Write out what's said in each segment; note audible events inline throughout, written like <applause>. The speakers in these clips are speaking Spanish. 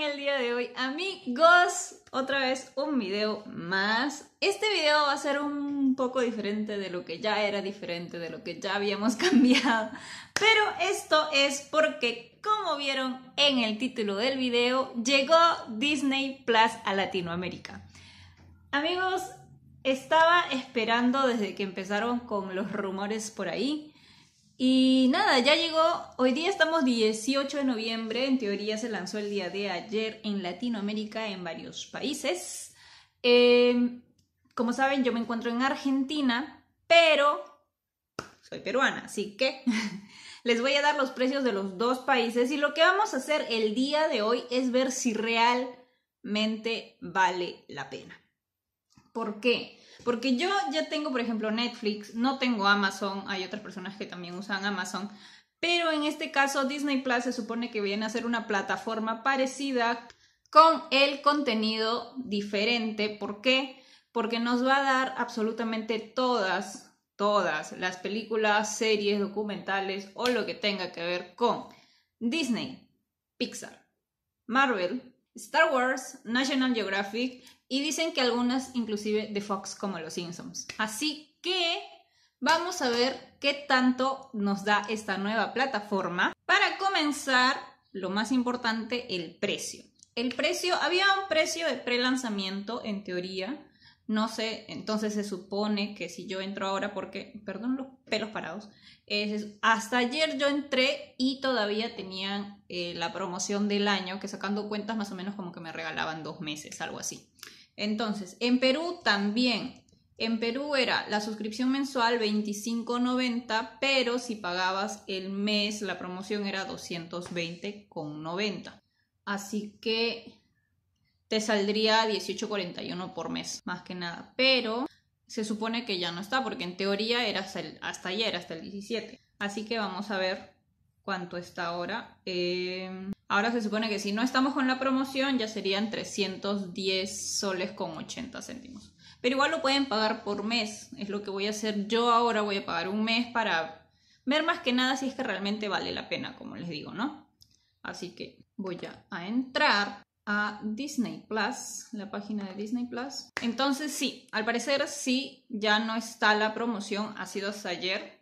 el día de hoy? Amigos, otra vez un video más. Este video va a ser un poco diferente de lo que ya era diferente, de lo que ya habíamos <laughs> cambiado. Pero esto es porque, como vieron en el título del video, llegó Disney Plus a Latinoamérica. Amigos, estaba esperando desde que empezaron con los rumores por ahí y nada, ya llegó, hoy día estamos 18 de noviembre, en teoría se lanzó el día de ayer en Latinoamérica, en varios países. Em, como saben, yo me encuentro en Argentina, pero soy peruana, así que <laughs> les voy a dar los precios de los dos países y lo que vamos a hacer el día de hoy es ver si realmente vale la pena. ¿Por qué? Porque yo ya tengo, por ejemplo, Netflix, no tengo Amazon, hay otras personas que también usan Amazon, pero en este caso Disney Plus se supone que viene a ser una plataforma parecida con el contenido diferente. ¿Por qué? Porque nos va a dar absolutamente todas, todas las películas, series, documentales o lo que tenga que ver con Disney, Pixar, Marvel, Star Wars, National Geographic y dicen que algunas inclusive de Fox como Los Simpsons. Así que vamos a ver qué tanto nos da esta nueva plataforma. Para comenzar, lo más importante, el precio. El precio, había un precio de pre-lanzamiento en teoría no sé, entonces se supone que si yo entro ahora, porque, perdón los pelos parados, es, hasta ayer yo entré y todavía tenían eh, la promoción del año, que sacando cuentas más o menos como que me regalaban dos meses, algo así. Entonces, en Perú también. En Perú era la suscripción mensual 25.90, pero si pagabas el mes, la promoción era 220.90. Así que te saldría 18.41 por mes, más que nada. Pero se supone que ya no está, porque en teoría era hasta, ayer, hasta el 17. Así que vamos a ver cuánto está ahora. Em, ahora se supone que si no estamos con la promoción ya serían 310 soles con 80 céntimos. Pero igual lo pueden pagar por mes, es lo que voy a hacer yo ahora, voy a pagar un mes para ver más que nada si es que realmente vale la pena, como les digo, ¿no? Así que voy a entrar a Disney Plus, la página de Disney Plus. Entonces sí, al parecer sí, ya no está la promoción, ha sido hasta ayer.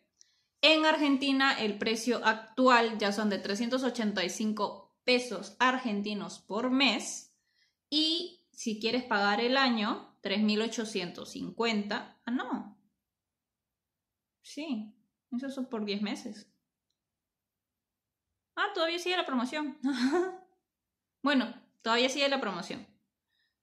En Argentina el precio actual ya son de 385 pesos argentinos por mes y si quieres pagar el año, 3.850. Ah, no. Sí, eso es por 10 meses. Ah, todavía sigue la promoción. <laughs> bueno, Todavía sigue la promoción.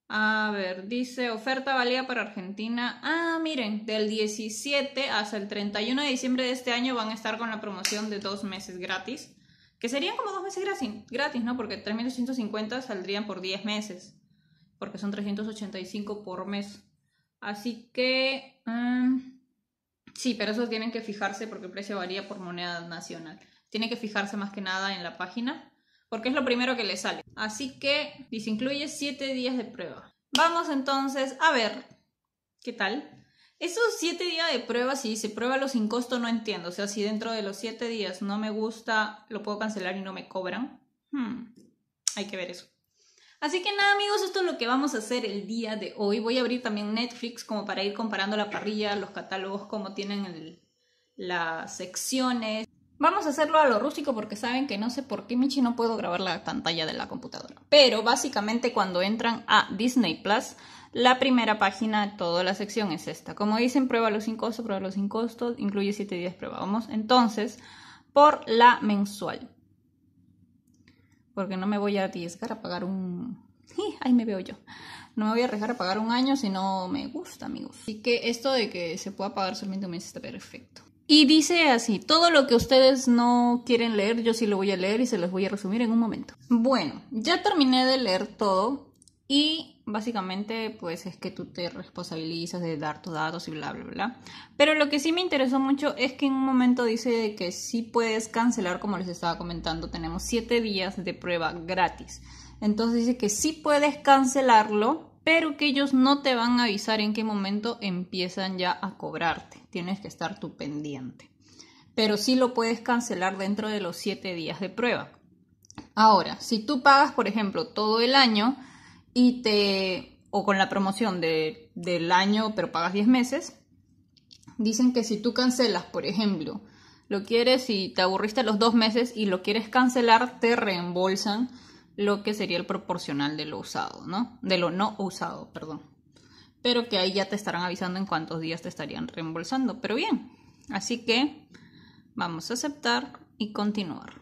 A ver, dice oferta válida para Argentina. Ah, miren, del 17 hasta el 31 de diciembre de este año van a estar con la promoción de dos meses gratis. Que serían como dos meses gratis, ¿no? Porque 3.850 saldrían por 10 meses. Porque son 385 por mes. Así que... Mm, sí, pero eso tienen que fijarse porque el precio varía por moneda nacional. tiene que fijarse más que nada en la página porque es lo primero que le sale. Así que dice, incluye 7 días de prueba. Vamos entonces a ver qué tal. Esos 7 días de prueba, si dice los sin costo, no entiendo. O sea, si dentro de los 7 días no me gusta, lo puedo cancelar y no me cobran. Hmm, hay que ver eso. Así que nada amigos, esto es lo que vamos a hacer el día de hoy. Voy a abrir también Netflix como para ir comparando la parrilla, los catálogos, cómo tienen las secciones. Vamos a hacerlo a lo rústico porque saben que no sé por qué Michi no puedo grabar la pantalla de la computadora. Pero básicamente cuando entran a Disney Plus, la primera página, de toda la sección es esta. Como dicen, pruébalo sin costo, los sin costo, incluye 7 días, prueba. Vamos entonces por la mensual. Porque no me voy a arriesgar a pagar un... Ahí me veo yo. No me voy a arriesgar a pagar un año si no me gusta, amigos. Así que esto de que se pueda pagar solamente un mes está perfecto. Y dice así, todo lo que ustedes no quieren leer, yo sí lo voy a leer y se los voy a resumir en un momento. Bueno, ya terminé de leer todo y básicamente pues es que tú te responsabilizas de dar tus datos y bla, bla, bla. Pero lo que sí me interesó mucho es que en un momento dice que sí puedes cancelar, como les estaba comentando, tenemos 7 días de prueba gratis. Entonces dice que sí puedes cancelarlo, pero que ellos no te van a avisar en qué momento empiezan ya a cobrarte tienes que estar tú pendiente. Pero sí lo puedes cancelar dentro de los 7 días de prueba. Ahora, si tú pagas, por ejemplo, todo el año y te o con la promoción del año, pero pagas 10 meses, dicen que si tú cancelas, por ejemplo, lo quieres y te aburriste los dos meses y lo quieres cancelar, te reembolsan lo que sería el proporcional de lo usado, ¿no? De lo no usado, perdón pero que ahí ya te estarán avisando en cuántos días te estarían reembolsando. Pero bien, así que vamos a aceptar y continuar.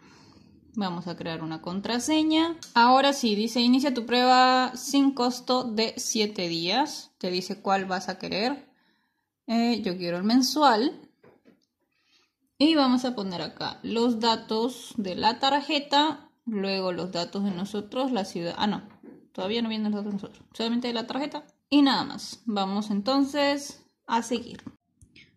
Vamos a crear una contraseña. Ahora sí, dice inicia tu prueba sin costo de 7 días. Te dice cuál vas a querer. Eh, yo quiero el mensual. Y vamos a poner acá los datos de la tarjeta, luego los datos de nosotros, la ciudad. Ah, no, todavía no vienen los datos de nosotros, solamente de la tarjeta y nada más. Vamos entonces a seguir.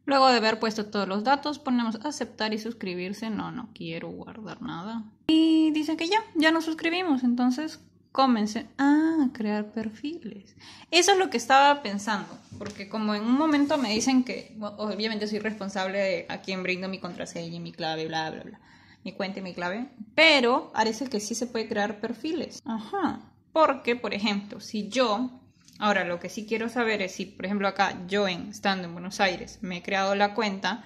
Luego de haber puesto todos los datos, ponemos aceptar y suscribirse. No, no quiero guardar nada. Y dicen que ya, ya nos suscribimos. Entonces, comencé a crear perfiles. Eso es lo que estaba pensando, porque como en un momento me dicen que obviamente soy responsable de a quién brindo mi contraseña y mi clave, bla, bla, bla, mi cuenta y mi clave, pero parece que sí se puede crear perfiles. Ajá. Porque, por ejemplo, si yo Ahora, lo que sí quiero saber es si, por ejemplo, acá yo estando en Buenos Aires, me he creado la cuenta,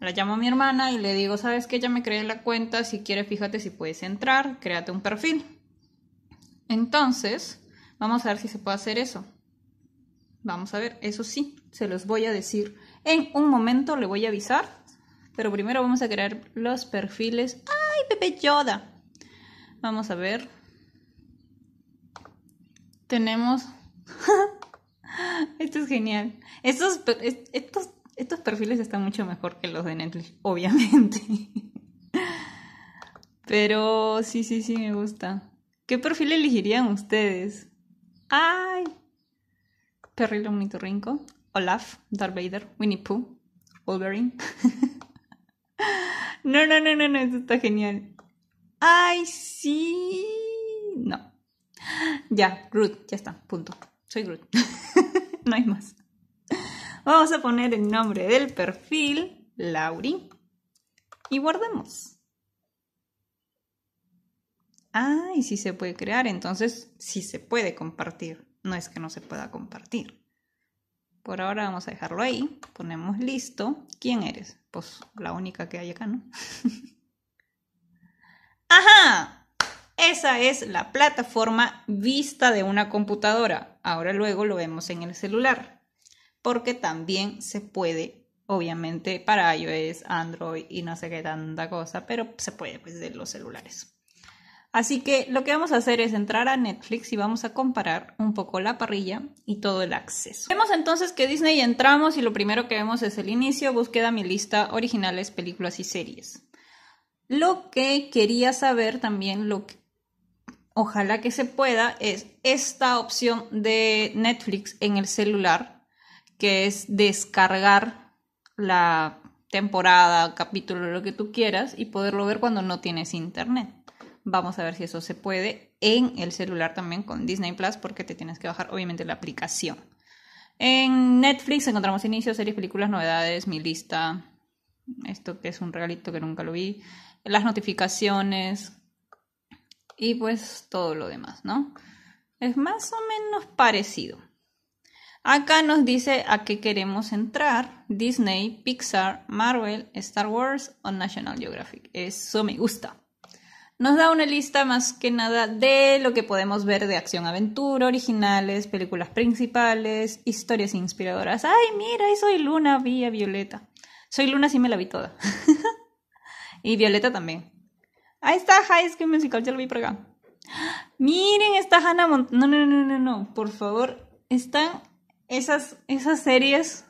la llamo a mi hermana y le digo, sabes qué? ya me creé la cuenta, si quieres fíjate si puedes entrar, créate un perfil. Entonces, vamos a ver si se puede hacer eso. Vamos a ver, eso sí, se los voy a decir. En un momento le voy a avisar, pero primero vamos a crear los perfiles. ¡Ay, Pepe Yoda! Vamos a ver. Tenemos <laughs> Esto es genial. Estos, estos, perfiles están mucho mejor que los de Netflix, <laughs> obviamente. Pero sí, sí, sí, me gusta. ¿Qué perfil elegirían ustedes? ¡Ay! Perry Rinco, Olaf, Darth Vader, Winnie Pooh, Wolverine. <laughs> no, no, no, no, no, esto está genial. ¡Ay, sí! No. Ya, Ruth, ya está, punto. Soy Groot. <laughs> no hay más. Vamos a poner el nombre del perfil, Lauri, y guardemos. Ah, y si se puede crear, entonces sí se puede compartir. No es que no se pueda compartir. Por ahora vamos a dejarlo ahí. Ponemos listo. ¿Quién eres? Pues la única que hay acá, ¿no? <laughs> ¡Ajá! Esa es la plataforma vista de una computadora. Ahora luego lo vemos en el celular, porque también se puede, obviamente para iOS, Android y no sé qué tanta cosa, pero se puede pues de los celulares. Así que lo que vamos a hacer es entrar a Netflix y vamos a comparar un poco la parrilla y todo el acceso. Vemos entonces que Disney entramos y lo primero que vemos es el inicio, búsqueda mi lista, originales, películas y series. Lo que quería saber también, lo que ojalá que se pueda, es esta opción de Netflix en el celular, que es descargar la temporada, capítulo, lo que tú quieras, y poderlo ver cuando no tienes internet. Vamos a ver si eso se puede en el celular también con Disney Plus, porque te tienes que bajar obviamente la aplicación. En Netflix encontramos inicios, series, películas, novedades, mi lista, esto que es un regalito que nunca lo vi, las notificaciones, y pues todo lo demás, ¿no? Es más o menos parecido. Acá nos dice a qué queremos entrar, Disney, Pixar, Marvel, Star Wars o National Geographic. Eso me gusta. Nos da una lista más que nada de lo que podemos ver de acción-aventura, originales, películas principales, historias inspiradoras. Ay, mira, y soy Luna, vi a Violeta. Soy Luna, sí me la vi toda. <laughs> y Violeta también. Ahí está High School Musical, ya lo vi por acá. Miren, está Hannah Montana. No, no, no, no, no, por favor. Están esas, esas series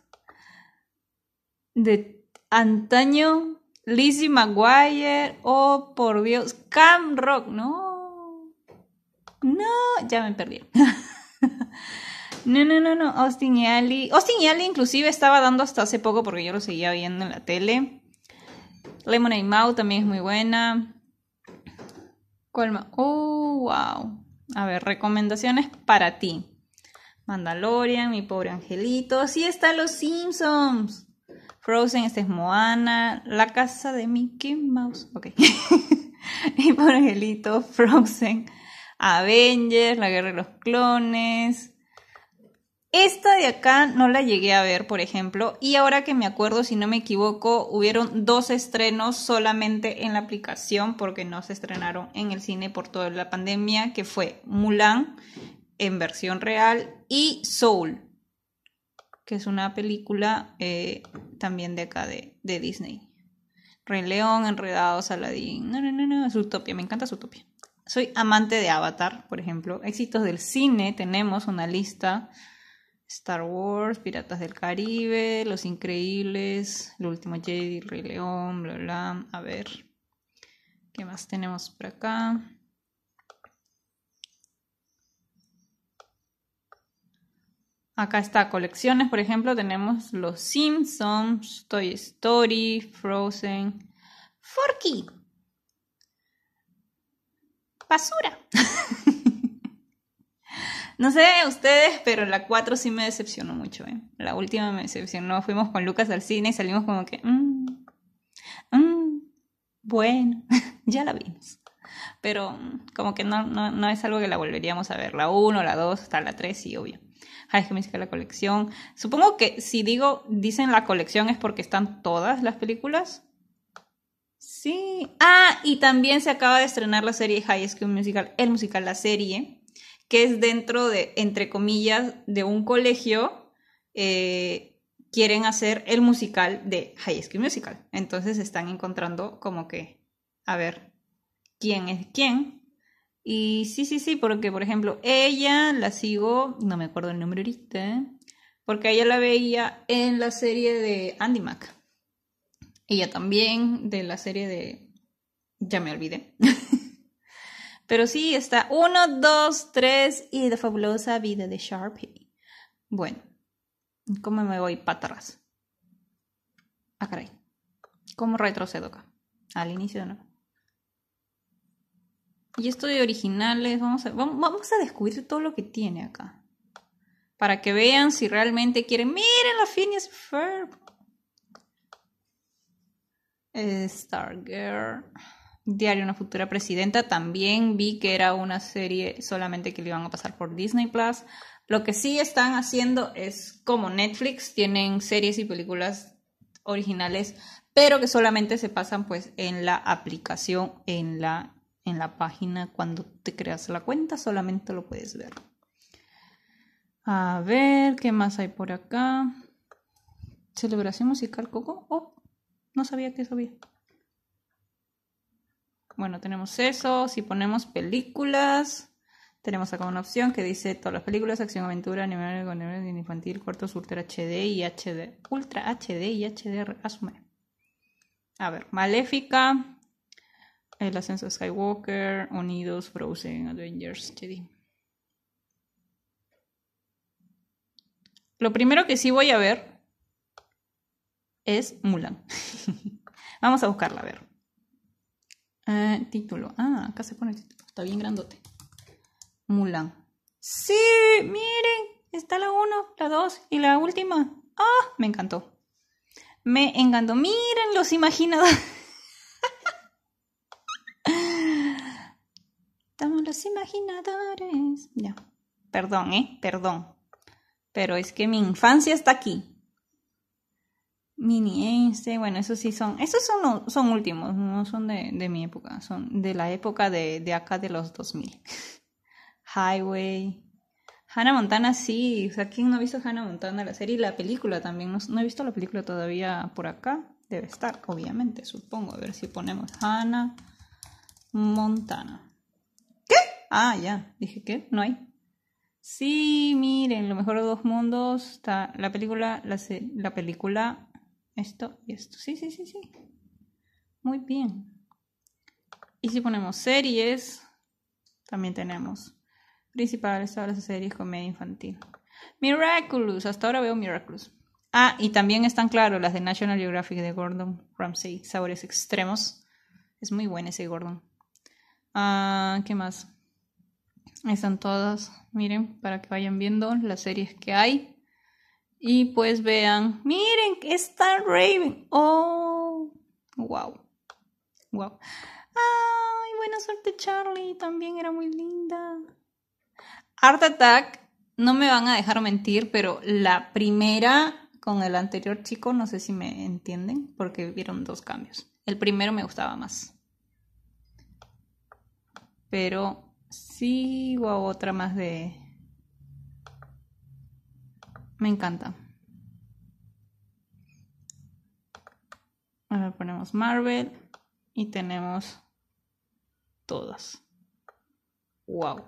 de antaño. Lizzie McGuire, oh por Dios, Cam Rock, no. No, ya me perdí. <laughs> no, no, no, no, Austin y Ali. Austin y Ali inclusive estaba dando hasta hace poco porque yo lo seguía viendo en la tele. Lemonade Mouth también es muy buena. Oh, wow. A ver, recomendaciones para ti. Mandalorian, mi pobre angelito. Así están los Simpsons. Frozen, esta es Moana. La casa de Mickey Mouse. Ok. <laughs> mi pobre angelito, Frozen. Avengers, la guerra de los clones. Esta de acá no la llegué a ver, por ejemplo, y ahora que me acuerdo, si no me equivoco, hubieron dos estrenos solamente en la aplicación porque no se estrenaron en el cine por toda la pandemia, que fue Mulan en versión real y Soul, que es una película eh, también de acá de, Disney. Rey León, Enredados, Aladdin, no, no, no, no, utopia, me encanta utopia. Soy amante de Avatar, por ejemplo. Éxitos del cine, tenemos una lista. Star Wars, Piratas del Caribe, Los Increíbles, El último Jedi, Rey León, bla bla. A ver, ¿qué más tenemos por acá? Acá está colecciones, por ejemplo, tenemos Los Simpsons, Toy Story, Frozen, Forky. Basura. <laughs> No sé ustedes, pero la 4 sí me decepcionó mucho. ¿eh? La última me decepcionó. Fuimos con Lucas al cine y salimos como que... Mm, mm, bueno, <laughs> ya la vimos. Pero mm, como que no, no, no, es algo que la volveríamos a ver. La 1, la 2, hasta la 3, sí, obvio. High School Musical, la colección. Supongo que si digo, dicen la colección es porque están todas las películas. Sí. Ah, y también se acaba de estrenar la serie High School Musical, el musical, la serie que es dentro de, entre comillas, de un colegio, eh, quieren hacer el musical de High School Musical. Entonces están encontrando como que, a ver, quién es quién. Y sí, sí, sí, porque por ejemplo, ella la sigo, no me acuerdo el nombre ahorita, porque ella la veía en la serie de Andy Mac. Ella también de la serie de... Ya me olvidé. <laughs> Pero sí, está uno, dos, tres y la fabulosa vida de Sharpie. Bueno, ¿cómo me voy para atrás? Ah, caray. ¿Cómo retrocedo acá? Al inicio no. Y esto de originales, vamos a, descubrir todo lo que tiene acá. Para que vean si realmente quieren. Miren la Phineas Ferb. Eh, Girl. Diario una futura presidenta. También vi que era una serie solamente que le iban a pasar por Disney Plus. Lo que sí están haciendo es como Netflix, tienen series y películas originales, pero que solamente se pasan pues en la aplicación, en la, en la página, cuando te creas la cuenta, solamente lo puedes ver. A ver, ¿qué más hay por acá? Celebración musical Coco. Oh, no sabía que sabía. Bueno, tenemos eso. Si ponemos películas, tenemos acá una opción que dice todas las películas, acción, aventura, animal, infantil, cuartos, ultra HD y HD. Ultra HD y HDR, asume. A ver, Maléfica, El ascenso de Skywalker, Unidos, Frozen, Avengers, Lo primero que sí voy a ver es Mulan. <laughs> Vamos a buscarla, a ver. Ah, título. Ah, acá se pone el título. Está bien grandote. Mulan. Sí, miren. Está la uno, la dos y la última. Ah, me encantó. Me encantó. Miren los imaginadores. Estamos los imaginadores. Ya. Perdón, ¿eh? Perdón. Pero es que mi infancia está aquí. Mini Einstein, bueno, esos sí son, esos son, son últimos, no son de, mi época, son de la época de, acá de los 2000. <laughs> Highway, Hannah Montana sí, o sea, ¿quién no ha visto Hannah Montana, la serie y la película también? No, he visto la película todavía por acá, debe estar, obviamente, supongo, a ver si ponemos Hannah Montana. ¿Qué? Ah, ya, dije que no hay. Sí, miren, lo mejor de dos mundos, está la película, la película esto y esto. Sí, sí, sí, sí. Muy bien. Y si ponemos series, también tenemos principales, todas las series, comedia infantil. Miraculous, hasta ahora veo Miraculous. Ah, y también están, claro, las de National Geographic de Gordon Ramsay, sabores extremos. Es muy bueno ese Gordon. Ah, ¿Qué más? Están todas, miren, para que vayan viendo las series que hay. Y pues vean, miren, está Raven. Oh, wow. Wow. Ay, buena suerte Charlie, también era muy linda. Art Attack, no me van a dejar mentir, pero la primera con el anterior chico, no sé si me entienden, porque vieron dos cambios. El primero me gustaba más. Pero sigo a otra más de me encanta. Ahora ponemos Marvel y tenemos todas. Wow.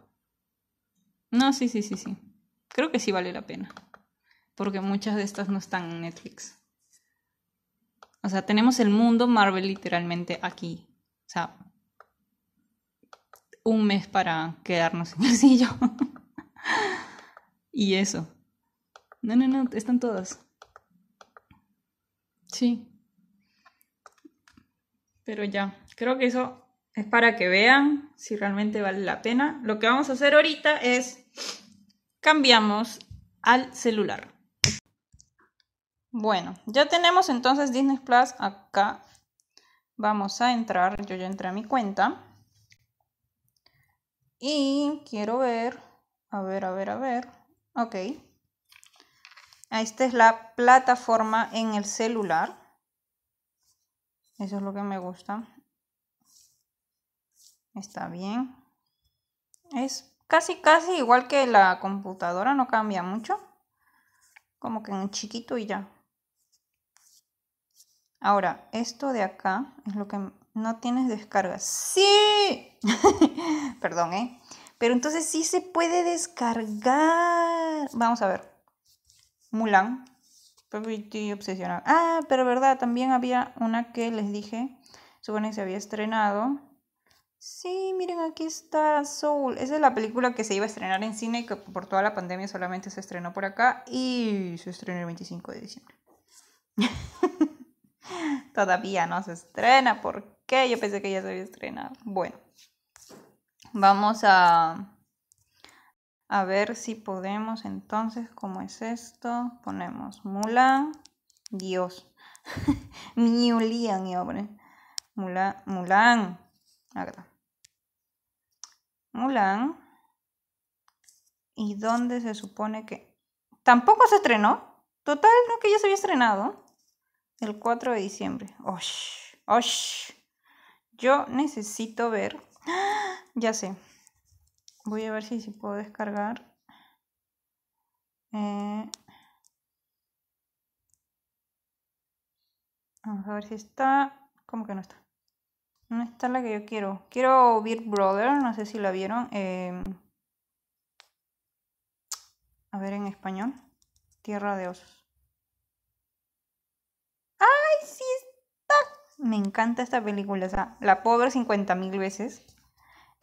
No, sí, sí, sí, sí. Creo que sí vale la pena. Porque muchas de estas no están en Netflix. O sea, tenemos el mundo Marvel literalmente aquí. O sea, un mes para quedarnos en el <laughs> sillón. y eso. No, no, no, están todas. Sí. Pero ya, creo que eso es para que vean si realmente vale la pena. Lo que vamos a hacer ahorita es cambiamos al celular. Bueno, ya tenemos entonces Disney Plus acá. Vamos a entrar, yo ya entré a mi cuenta. Y quiero ver, a ver, a ver, a ver. Ok. Ah, esta es la plataforma en el celular. Eso es lo que me gusta. Está bien. Es casi, casi igual que la computadora, no cambia mucho. Como que en chiquito y ya. Ahora, esto de acá es lo que no tienes descarga. ¡Sí! <laughs> Perdón, ¿eh? Pero entonces sí se puede descargar. Vamos a ver. Mulan. Estoy obsesionada. Ah, pero verdad, también había una que les dije. Supone que se había estrenado. Sí, miren, aquí está Soul. Esa es la película que se iba a estrenar en cine y que por toda la pandemia solamente se estrenó por acá y se estrenó el 25 de diciembre. <laughs> Todavía no se estrena, ¿por qué? Yo pensé que ya se había estrenado. Bueno, vamos a a ver si podemos entonces, ¿cómo es esto? Ponemos Mulan, Dios. Miulian <laughs> mi hombre. Mulan, Mulan. Mulan. ¿Y dónde se supone que...? Tampoco se estrenó. Total, no que ya se había estrenado. El 4 de diciembre. ¡Osh! ¡Osh! Yo necesito ver. <gasps> Ya sé voy a ver si, si puedo descargar. Eh, vamos a ver si está. ¿Cómo que no está? No está la que yo quiero. Quiero Big Brother, no sé si la vieron. Em, a ver en español. Tierra de osos. ¡Ay, sí está! Me encanta esta película. O sea, la puedo ver 50.000 veces.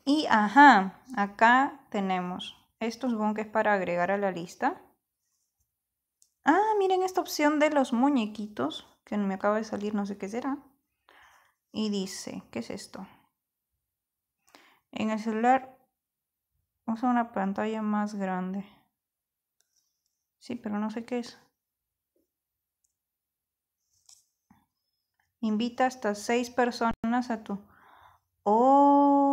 Y ajá, acá tenemos estos bonques para agregar a la lista. Ah, miren esta opción de los muñequitos que me acaba de salir, no sé qué será. Y dice, ¿qué es esto? En el celular usa una pantalla más grande. Sí, pero no sé qué es. Invita hasta seis personas a tu... ¡Oh!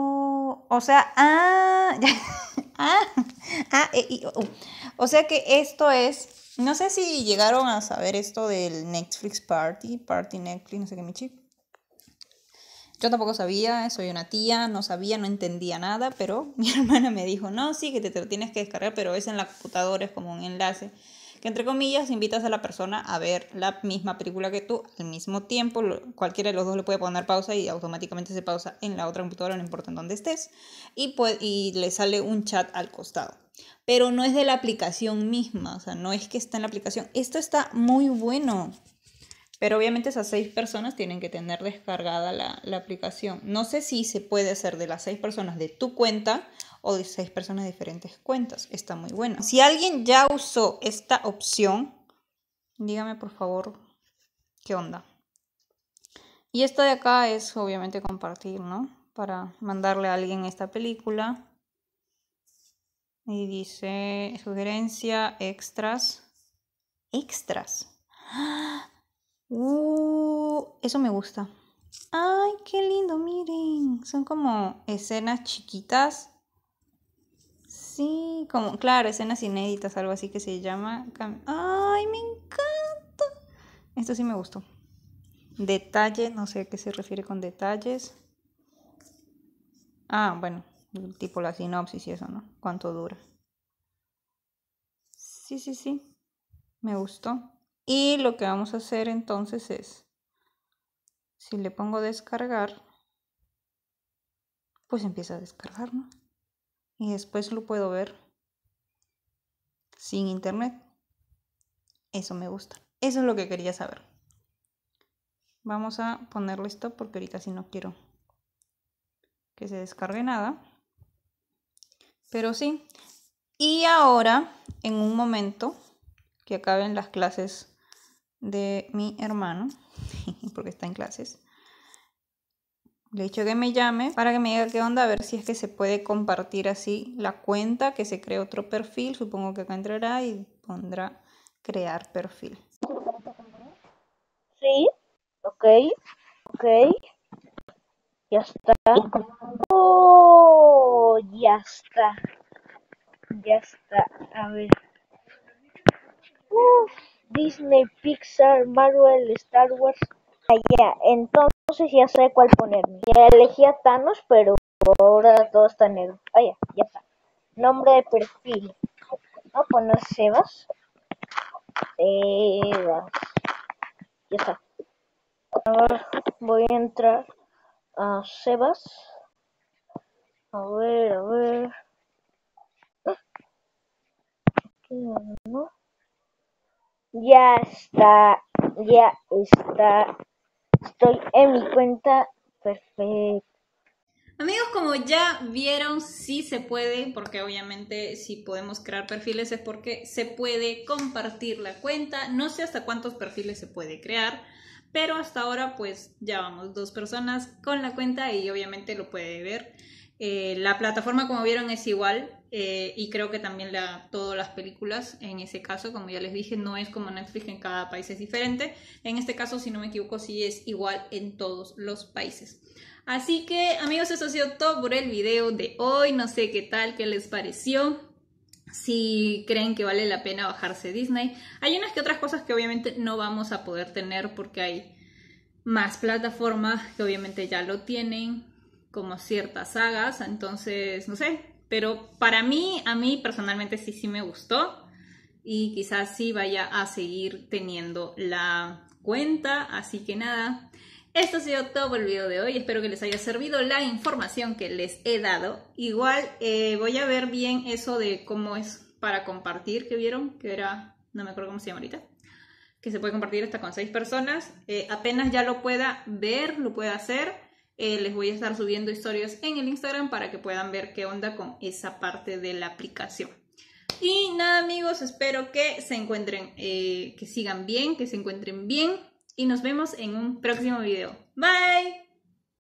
O sea, ah, <laughs> ah, ah e, o sea que esto es, no sé si llegaron a saber esto del Netflix Party, Party Netflix, no sé qué, chip. Yo tampoco sabía, soy una tía, no sabía, no entendía nada, pero <laughs> mi hermana me dijo, no, sí, que te, te lo tienes que descargar, pero es en la computadora, es como un enlace que entre comillas invitas a la persona a ver la misma película que tú al mismo tiempo, cualquiera de los dos le puede poner pausa y automáticamente se pausa en la otra computadora, no importa en dónde estés, y, le sale un chat al costado. Pero no es de la aplicación misma, o sea, no es que está en la aplicación. Esto está muy bueno. Pero obviamente esas seis personas tienen que tener descargada la, la, aplicación. No sé si se puede hacer de las seis personas de tu cuenta o de seis personas diferentes cuentas. Está muy bueno. Si alguien ya usó esta opción, dígame por favor qué onda. Y esta de acá es obviamente compartir, ¿no? Para mandarle a alguien esta película. Y dice sugerencia, extras. Extras. <gasps> Uh, eso me gusta. Ay, qué lindo, miren. Son como escenas chiquitas Sí, como, claro, escenas inéditas, algo así que se llama. ¡Ay, me encanta! Esto sí me gustó. Detalle, no sé a qué se refiere con detalles. Ah, bueno, tipo la sinopsis y eso, ¿no? ¿Cuánto dura? Sí, sí, sí. Me gustó. Y lo que vamos a hacer entonces es, si le pongo descargar, pues empieza a descargar, ¿no? y después lo puedo ver sin internet. Eso me gusta. Eso es lo que quería saber. Vamos a ponerle esto porque ahorita sí no quiero que se descargue nada. Pero sí. Y ahora, en un momento que acaben las clases de mi hermano, <laughs> porque está en clases, le hecho que me llame para que me diga qué onda, a ver si es que se puede compartir así la cuenta, que se cree otro perfil, supongo que acá entrará y pondrá crear perfil. Sí, ok, ok, ya está. Oh, ya está, ya está, a ver. Uf, Disney, Pixar, Marvel, Star Wars ya, entonces ya sé cuál ponerme. Ya elegí a Thanos, pero ahora todo está negro. Ah, ya, ya está. Nombre de perfil. no a poner Sebas. Sebas. Ya está. Ahora voy a entrar a Sebas. A ver, a ver. Ya está, ya está estoy en mi cuenta perfecta. Amigos, como ya vieron, sí se puede, porque obviamente si podemos crear perfiles es porque se puede compartir la cuenta. No sé hasta cuántos perfiles se puede crear, pero hasta ahora pues ya vamos dos personas con la cuenta y obviamente lo puede ver. Eh, la plataforma, como vieron, es igual, eh, y creo que también la, todas las películas, en ese caso, como ya les dije, no es como Netflix, en cada país es diferente. En este caso, si no me equivoco, sí es igual en todos los países. Así que, amigos, eso ha sido todo por el video de hoy. No sé qué tal, qué les pareció si creen que vale la pena bajarse Disney. Hay unas que otras cosas que obviamente no vamos a poder tener porque hay más plataformas que obviamente ya lo tienen, como ciertas sagas. Entonces, no sé, pero para mí, a mí personalmente sí, sí me gustó y quizás sí vaya a seguir teniendo la cuenta. Así que nada, esto ha sido todo el video de hoy. Espero que les haya servido la información que les he dado. Igual eh, voy a ver bien eso de cómo es para compartir que vieron, que era, no me acuerdo cómo se llama ahorita, que se puede compartir hasta con seis personas. Eh, apenas ya lo pueda ver, lo pueda hacer. Eh, les voy a estar subiendo historias en el Instagram para que puedan ver qué onda con esa parte de la aplicación. Y nada amigos, espero que se encuentren, eh, que sigan bien, que se encuentren bien y nos vemos en un próximo video. Bye.